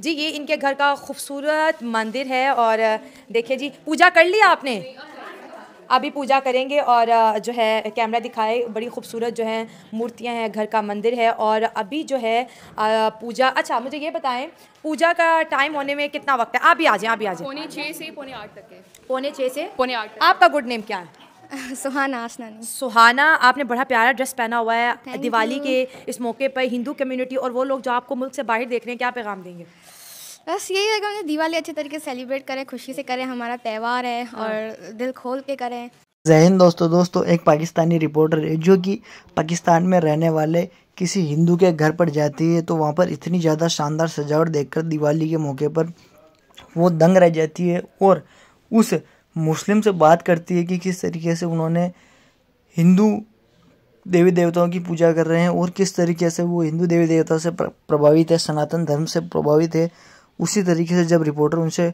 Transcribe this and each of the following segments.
जी ये इनके घर का खूबसूरत मंदिर है और देखिए जी पूजा कर ली आपने अभी पूजा करेंगे और जो है कैमरा दिखाए बड़ी खूबसूरत जो है मूर्तियां हैं घर का मंदिर है और अभी जो है पूजा अच्छा मुझे ये बताएं पूजा का टाइम होने में कितना वक्त है आप भी आ जाए आप भी आ जाए पौने छः से पौने आठ तक है पौने छः से पौने आठ आपका गुड नेम क्या है सुहाना आसनानी सुहाना आपने बड़ा प्यारा ड्रेस पहना हुआ है दिवाली के इस मौके पर हिंदू कम्युनिटी और वो लोग जो आपको मुल्क से बाहर देख रहे हैं क्या पैगाम देंगे बस यही है कि दिवाली अच्छे तरीके से सेलिब्रेट करें खुशी से करें हमारा त्यौहार है हाँ। और दिल खोल के करें जहन दोस्तों दोस्तों एक पाकिस्तानी रिपोर्टर है जो कि पाकिस्तान में रहने वाले किसी हिंदू के घर पर जाती है तो वहाँ पर इतनी ज़्यादा शानदार सजावट देखकर दिवाली के मौके पर वो दंग रह जाती है और उस मुस्लिम से बात करती है कि किस तरीके से उन्होंने हिंदू देवी देवताओं की पूजा कर रहे हैं और किस तरीके से वो हिंदू देवी देवताओं से प्रभावित है सनातन धर्म से प्रभावित है उसी तरीके से जब रिपोर्टर उनसे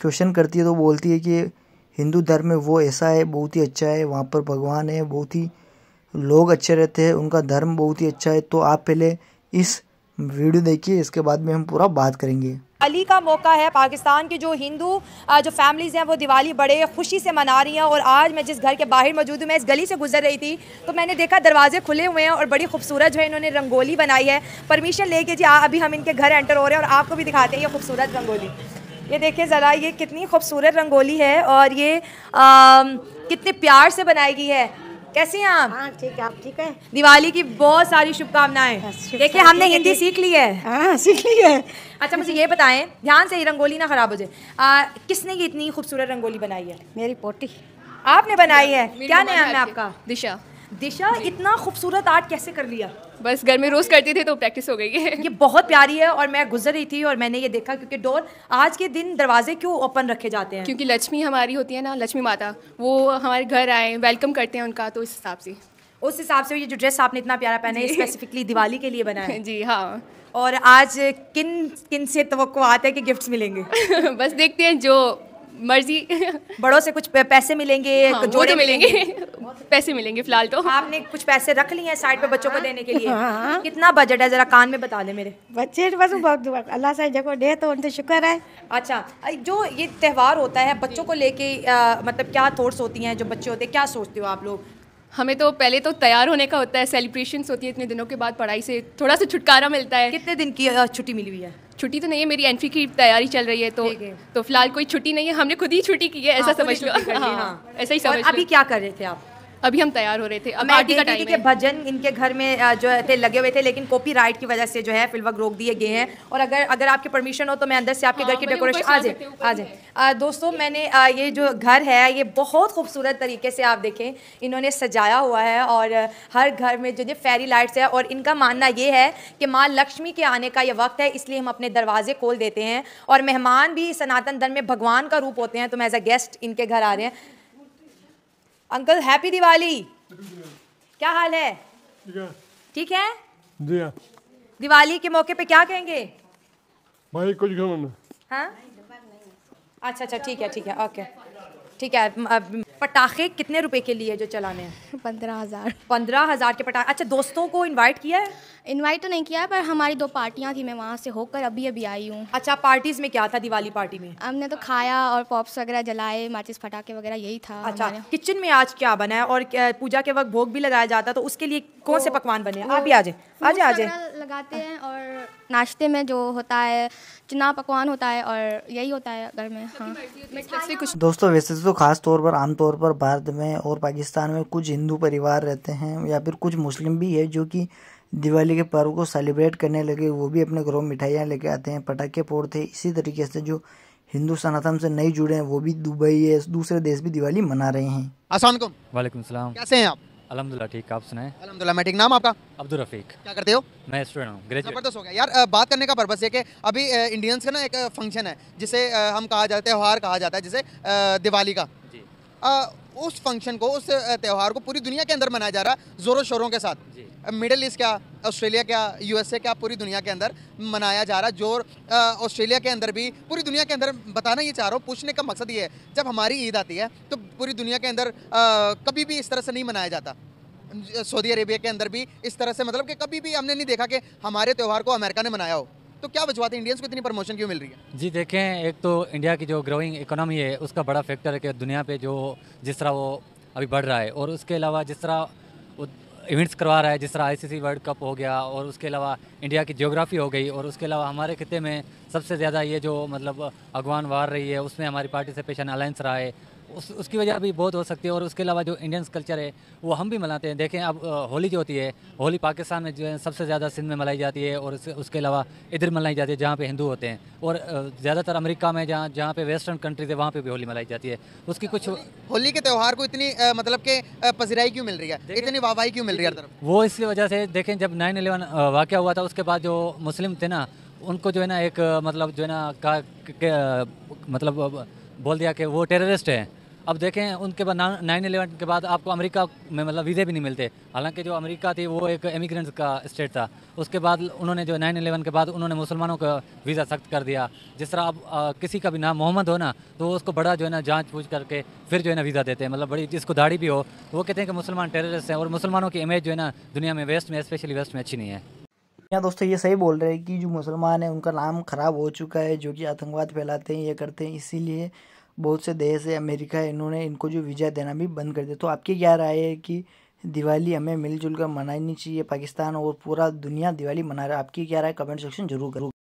क्वेश्चन करती है तो बोलती है कि हिंदू धर्म में वो ऐसा है बहुत ही अच्छा है वहाँ पर भगवान है बहुत ही लोग अच्छे रहते हैं उनका धर्म बहुत ही अच्छा है तो आप पहले इस वीडियो देखिए इसके बाद में हम पूरा बात करेंगे दिवाली का मौका है पाकिस्तान के जो हिंदू जो फैमिलीज़ हैं वो दिवाली बड़े खुशी से मना रही हैं और आज मैं जिस घर के बाहर मौजूद हूँ मैं इस गली से गुजर रही थी तो मैंने देखा दरवाजे खुले हुए हैं और बड़ी खूबसूरत जो है इन्होंने रंगोली बनाई है परमिशन लेके जी अभी हम इनके घर एंटर हो रहे हैं और आपको भी दिखाते हैं ये खूबसूरत रंगोली ये देखिए ज़रा ये कितनी खूबसूरत रंगोली है और ये आ, कितने प्यार से बनाई गई है कैसी हैं आप हाँ, ठीक है आप ठीक है दिवाली की बहुत सारी शुभकामनाएं देखिए हमने हिंदी सीख ली है हाँ, सीख ली है अच्छा मुझे ये बताएं ध्यान से ये रंगोली ना ख़राब हो जाए किसने ये इतनी खूबसूरत रंगोली बनाई है मेरी पोटी आपने बनाई है क्या नाम है आपका दिशा दिशा इतना खूबसूरत आर्ट कैसे कर लिया बस घर में रोज़ करती थी तो प्रैक्टिस हो गई है ये बहुत प्यारी है और मैं गुजर रही थी और मैंने ये देखा क्योंकि डोर आज के दिन दरवाजे क्यों ओपन रखे जाते हैं क्योंकि लक्ष्मी हमारी होती है ना लक्ष्मी माता वो हमारे घर आए वेलकम करते हैं उनका तो इस हिसाब से उस हिसाब से ये जो ड्रेस आपने इतना प्यारा पहना है स्पेसिफिकली दिवाली के लिए बनाया जी हाँ और आज किन किन से तो आते हैं कि गिफ्ट्स मिलेंगे बस देखते हैं जो मर्जी बड़ों से कुछ पैसे मिलेंगे हाँ, जोड़े तो मिलेंगे पैसे मिलेंगे फिलहाल तो आपने कुछ पैसे रख लिए हैं साइड पे बच्चों को हाँ। देने के लिए हाँ। कितना बजट है जरा कान में बता दे मेरे बच्चे बस बहुत अल्लाह से जगह दे तो उनसे शुक्र है अच्छा जो ये त्यौहार होता है बच्चों को लेके मतलब क्या थॉट्स होती हैं जो बच्चे होते हैं क्या सोचते हो आप लोग हमें तो पहले तो तैयार होने का होता है सेलिब्रेशन होती है इतने दिनों के बाद पढ़ाई से थोड़ा सा छुटकारा मिलता है कितने दिन की छुट्टी मिली हुई है छुट्टी तो नहीं है मेरी एंट्री की तैयारी चल रही है तो तो फिलहाल कोई छुट्टी नहीं है हमने खुद ही छुट्टी की है ऐसा हाँ, समझ लो हाँ, हाँ, ऐसा ही समझ अभी क्या कर रहे थे आप अभी हम तैयार हो रहे थे अब आरती का टाइम है भजन इनके घर में जो थे लगे हुए थे लेकिन कॉपी की वजह से जो है फिलवक रोक दिए गए हैं और अगर अगर आपके परमिशन हो तो मैं अंदर से आपके हाँ, घर की डेकोरेशन आ जाए आ जाए दोस्तों मैंने ये जो घर है ये बहुत खूबसूरत तरीके से आप देखें इन्होंने सजाया हुआ है और हर घर में जो जो फेरी लाइट्स है और इनका मानना ये है कि माँ लक्ष्मी के आने का ये वक्त है इसलिए हम अपने दरवाजे खोल देते हैं और मेहमान भी सनातन धर्म में भगवान का रूप होते हैं तो मैं एज अ गेस्ट इनके घर आ रहे हैं अंकल हैप्पी दिवाली क्या हाल है ठीक है जी हाँ दिवाली के मौके पे क्या कहेंगे भाई कुछ हाँ? अच्छा अच्छा ठीक है ठीक है ओके ठीक है पटाखे कितने रुपए के लिए जो चलाने हैं पंद्रह हज़ार पंद्रह हज़ार के पटाखे अच्छा दोस्तों को इनवाइट किया है इनवाइट तो नहीं किया है पर हमारी दो पार्टियां थी मैं वहाँ से होकर अभी अभी आई हूँ अच्छा पार्टीज़ में क्या था दिवाली पार्टी में हमने तो खाया और पॉप्स वगैरह जलाए माचिस पटाखे वगैरह यही था अच्छा किचन में आज क्या बना है और पूजा के वक्त भोग भी लगाया जाता तो उसके लिए कौन से पकवान बने आप ही आ जाए आ जाए आ जाए लगाते हैं और नाश्ते में जो होता है चना पकवान होता है और यही होता है घर में हाँ कुछ दोस्तों वैसे तो खास तौर पर आमतौर पर भारत में और पाकिस्तान में कुछ हिंदू परिवार रहते हैं या फिर कुछ मुस्लिम भी है जो कि दिवाली के पर्व को सेलिब्रेट करने लगे वो भी अपने घरों में मिठाइयाँ लेके आते हैं पटाखे फोड़ते हैं इसी तरीके से जो हिंदू सनातन से नहीं जुड़े हैं वो भी दुबई है दूसरे देश भी दिवाली मना रहे हैं असल कैसे हैं आप अलहमदिल्ला ठीक आप सुनाए अलहमदिल्ला मैं ठीक नाम आपका अब्दुल रफीक क्या करते हो मैं स्टूडेंट हूँ ग्रेजुएट जबरदस्त हो गया यार बात करने का पर्पस ये कि अभी इंडियंस का ना एक फंक्शन है जिसे हम कहा जाता है त्यौहार कहा जाता है जिसे दिवाली का जी उस फंक्शन को उस त्यौहार को पूरी दुनिया के अंदर मनाया जा रहा है ज़ोरों शोरों के साथ मिडल ईस्ट क्या ऑस्ट्रेलिया क्या यूएसए क्या पूरी दुनिया के अंदर मनाया जा रहा है जोर ऑस्ट्रेलिया के अंदर भी पूरी दुनिया के अंदर बताना ये चाह रहा हूँ पूछने का मकसद ये है जब हमारी ईद आती है तो पूरी दुनिया के अंदर आ, कभी भी इस तरह से नहीं मनाया जाता सऊदी अरेबिया के अंदर भी इस तरह से मतलब कि कभी भी हमने नहीं देखा कि हमारे त्यौहार को अमेरिका ने मनाया हो तो क्या वजह है इंडियंस को इतनी प्रमोशन क्यों मिल रही है जी देखें एक तो इंडिया की जो ग्रोइंग इकोनॉमी है उसका बड़ा फैक्टर है कि दुनिया पे जो जिस तरह वो अभी बढ़ रहा है और उसके अलावा जिस तरह इवेंट्स करवा रहा है जिस तरह आई वर्ल्ड कप हो गया और उसके अलावा इंडिया की जियोग्राफी हो गई और उसके अलावा हमारे खत्े में सबसे ज़्यादा ये जो मतलब अगवान वार रही है उसमें हमारी पार्टिसिपेशन अलायंस रहा है उस उसकी वजह भी बहुत हो सकती है और उसके अलावा जो इंडियंस कल्चर है वो हम भी मनाते हैं देखें अब होली जो होती है होली पाकिस्तान में जो है सबसे ज़्यादा सिंध में मनाई जाती है और उसके अलावा इधर मनाई जाती है जहाँ पे हिंदू होते हैं और ज़्यादातर अमेरिका में जहाँ जहाँ पे वेस्टर्न कंट्रीज है वहाँ पर भी होली मनाई जाती है उसकी कुछ होली के त्यौहार को इतनी मतलब के पजराई क्यों मिल रही है इतनी वाहवाही क्यों मिल रही है वो इसी वजह से देखें जब नाइन इलेवन वाक़ हुआ था उसके बाद जो मुस्लिम थे ना उनको जो है ना एक मतलब जो है ना का मतलब बोल दिया कि वो टेररिस्ट हैं अब देखें उनके बाद नाइन इलेवन के बाद आपको अमेरिका में मतलब वीज़े भी नहीं मिलते हालांकि जो अमेरिका थी वो एक इमिग्रेंट का स्टेट था उसके बाद उन्होंने जो नाइन इलेवन के बाद उन्होंने मुसलमानों का वीज़ा सख्त कर दिया जिस तरह अब आ, किसी का भी नाम मोहम्मद हो ना तो उसको बड़ा जो है ना जाँच पूछ करके फिर जो है ना वीज़ा देते हैं मतलब बड़ी जिसको दाढ़ी भी हो वो कहते हैं कि मुसलमान टेररिस्ट हैं और मुसलमानों की इमेज जो है ना दुनिया में वेस्ट में स्पेशली वेस्ट में अच्छी नहीं है यहाँ दोस्तों ये सही बोल रहे हैं कि जो मुसलमान हैं उनका नाम ख़राब हो चुका है जो कि आतंकवाद फैलाते हैं ये करते हैं इसीलिए बहुत से देश है अमेरिका है इन्होंने इनको जो वीज़ा देना भी बंद कर दिया तो आपकी क्या राय है कि दिवाली हमें मिलजुल कर मनानी चाहिए पाकिस्तान और पूरा दुनिया दिवाली मना रहा है आपकी क्या राय कमेंट सेक्शन जरूर करो